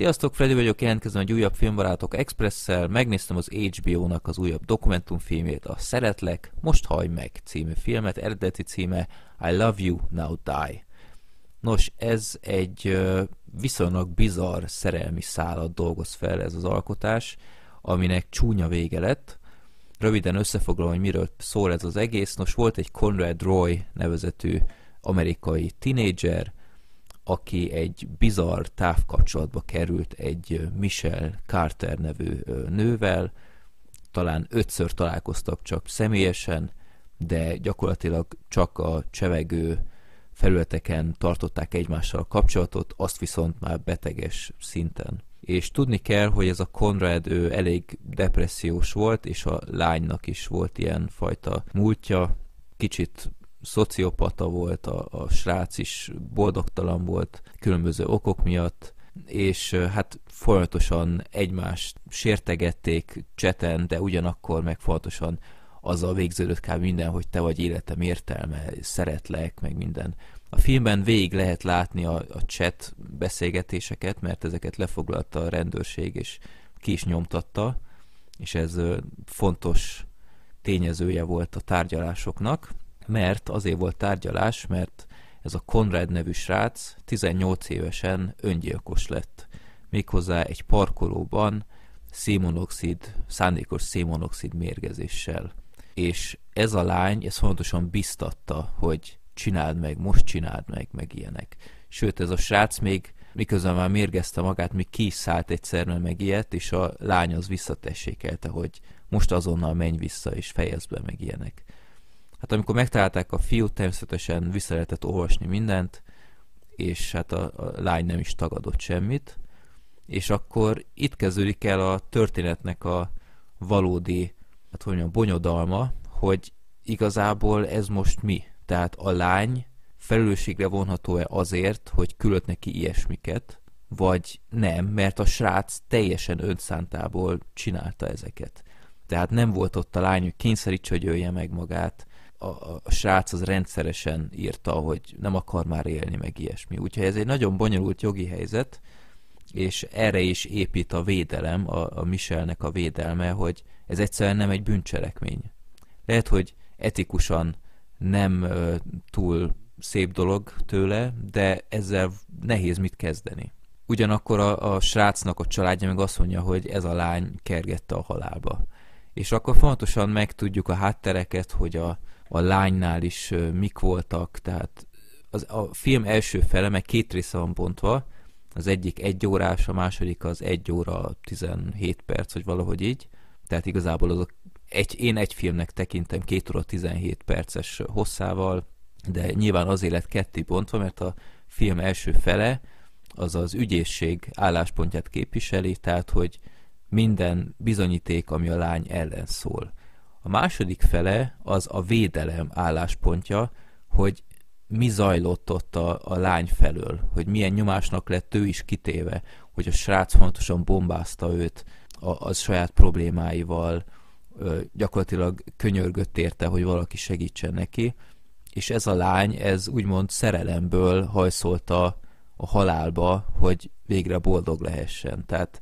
Sziasztok, Freddy vagyok, jelentkezem egy újabb Filmbarátok Express-szel, megnéztem az HBO-nak az újabb dokumentumfilmét, a Szeretlek, Most haj meg című filmet, eredeti címe I Love You, Now Die. Nos, ez egy viszonylag bizarr szerelmi szállat dolgoz fel ez az alkotás, aminek csúnya vége lett. Röviden összefoglalom, hogy miről szól ez az egész. Nos, volt egy Conrad Roy nevezetű amerikai tinédzser, aki egy bizarr távkapcsolatba került egy Michelle Carter nevű nővel, talán ötször találkoztak csak személyesen, de gyakorlatilag csak a csevegő felületeken tartották egymással a kapcsolatot, azt viszont már beteges szinten. És tudni kell, hogy ez a Konrad ő elég depressziós volt, és a lánynak is volt ilyen fajta múltja, kicsit szociopata volt, a, a srác is boldogtalan volt különböző okok miatt, és hát folyamatosan egymást sértegették cseten, de ugyanakkor meg folyamatosan azzal végződött kb. minden, hogy te vagy életem értelme, szeretlek, meg minden. A filmben végig lehet látni a, a chat beszélgetéseket, mert ezeket lefoglalta a rendőrség, és ki is nyomtatta, és ez fontos tényezője volt a tárgyalásoknak mert azért volt tárgyalás, mert ez a Konrad nevű srác 18 évesen öngyilkos lett. Méghozzá egy parkolóban szénmonoxid, szándékos szénmonoxid mérgezéssel. És ez a lány, ez fontosan biztatta, hogy csináld meg, most csináld meg, meg ilyenek. Sőt, ez a srác még miközben már mérgezte magát, még kiszállt egyszer, mert ilyet, és a lány az visszatessékelte, hogy most azonnal menj vissza, és fejezd be, meg ilyenek. Hát amikor megtalálták a fiút, természetesen vissza lehetett olvasni mindent, és hát a, a lány nem is tagadott semmit. És akkor itt kezdődik el a történetnek a valódi, hát hogy mondjam, bonyodalma, hogy igazából ez most mi? Tehát a lány felelősségre vonható-e azért, hogy küldött neki ilyesmiket, vagy nem, mert a srác teljesen önszántából csinálta ezeket. Tehát nem volt ott a lány, hogy kényszerítse, hogy ölje meg magát, a, a srác az rendszeresen írta, hogy nem akar már élni, meg ilyesmi. Úgyhogy ez egy nagyon bonyolult jogi helyzet, és erre is épít a védelem, a, a Michelnek a védelme, hogy ez egyszerűen nem egy bűncselekmény. Lehet, hogy etikusan nem ö, túl szép dolog tőle, de ezzel nehéz mit kezdeni. Ugyanakkor a, a srácnak a családja meg azt mondja, hogy ez a lány kergette a halálba. És akkor fontosan megtudjuk a háttereket, hogy a, a lánynál is mik voltak, tehát az, a film első fele, meg két része van bontva, az egyik egy órás, a második az egy óra 17 perc, vagy valahogy így, tehát igazából a, egy, én egy filmnek tekintem két óra 17 perces hosszával, de nyilván azért lett ketté bontva, mert a film első fele az az ügyészség álláspontját képviseli, tehát hogy minden bizonyíték, ami a lány ellen szól. A második fele az a védelem álláspontja, hogy mi zajlott ott a, a lány felől, hogy milyen nyomásnak lett ő is kitéve, hogy a srác fontosan bombázta őt a, a saját problémáival, ö, gyakorlatilag könyörgött érte, hogy valaki segítsen neki, és ez a lány, ez úgymond szerelemből hajszolta a halálba, hogy végre boldog lehessen. Tehát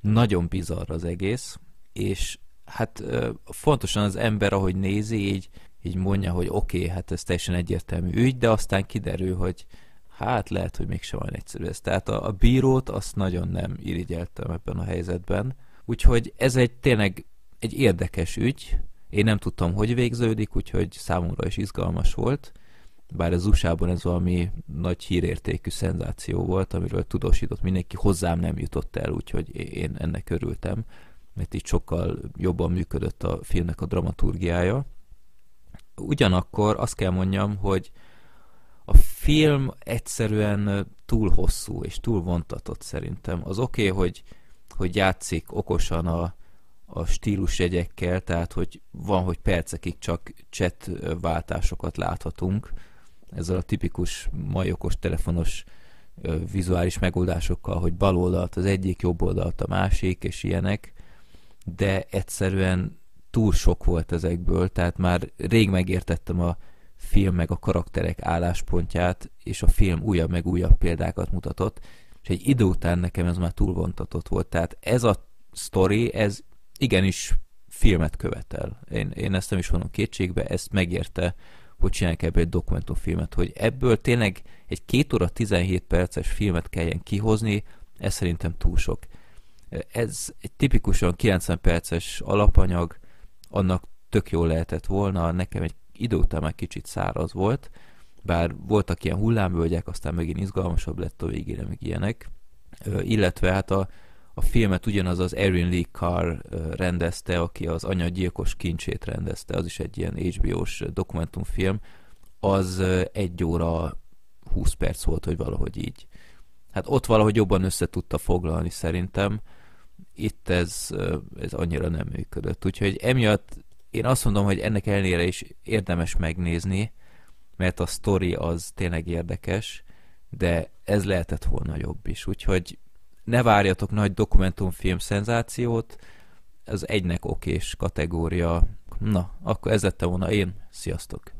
nagyon bizarr az egész, és hát fontosan az ember, ahogy nézi, így, így mondja, hogy oké, okay, hát ez teljesen egyértelmű ügy, de aztán kiderül, hogy hát lehet, hogy mégsem olyan egyszerű ez. Tehát a, a bírót azt nagyon nem irigyeltem ebben a helyzetben. Úgyhogy ez egy tényleg egy érdekes ügy. Én nem tudtam, hogy végződik, úgyhogy számomra is izgalmas volt. Bár az usa ez valami nagy hírértékű szenzáció volt, amiről tudósított mindenki, hozzám nem jutott el, úgyhogy én ennek örültem mert így sokkal jobban működött a filmnek a dramaturgiája. Ugyanakkor azt kell mondjam, hogy a film egyszerűen túl hosszú és túl vontatott szerintem. Az oké, okay, hogy, hogy játszik okosan a, a jegyekkel, tehát hogy van, hogy percekig csak chat váltásokat láthatunk, ezzel a tipikus mai okos telefonos vizuális megoldásokkal, hogy bal oldalt az egyik, jobb oldalt a másik, és ilyenek de egyszerűen túl sok volt ezekből, tehát már rég megértettem a film meg a karakterek álláspontját, és a film újabb meg újabb példákat mutatott, és egy idő után nekem ez már túlvontatott volt. Tehát ez a story, ez igenis filmet követel. Én, én ezt nem is vonom kétségbe, ezt megérte, hogy csinálják ebből egy dokumentumfilmet, hogy ebből tényleg egy 2 óra 17 perces filmet kelljen kihozni, ez szerintem túl sok. Ez egy tipikusan 90 perces alapanyag, annak tök jól lehetett volna, nekem egy idő után már kicsit száraz volt, bár voltak ilyen hullámvölgyek, aztán megint izgalmasabb lett a végére, meg ilyenek. illetve hát a, a filmet ugyanaz az Erin Lee Carr rendezte, aki az anyagyilkos kincsét rendezte, az is egy ilyen HBO-s dokumentumfilm, az egy óra 20 perc volt, hogy valahogy így. Hát ott valahogy jobban össze tudta foglalni szerintem, itt ez, ez annyira nem működött. Úgyhogy emiatt én azt mondom, hogy ennek ellenére is érdemes megnézni, mert a story az tényleg érdekes, de ez lehetett volna jobb is. Úgyhogy ne várjatok nagy dokumentumfilm szenzációt, az egynek okés kategória. Na, akkor ez lett volna én. Sziasztok!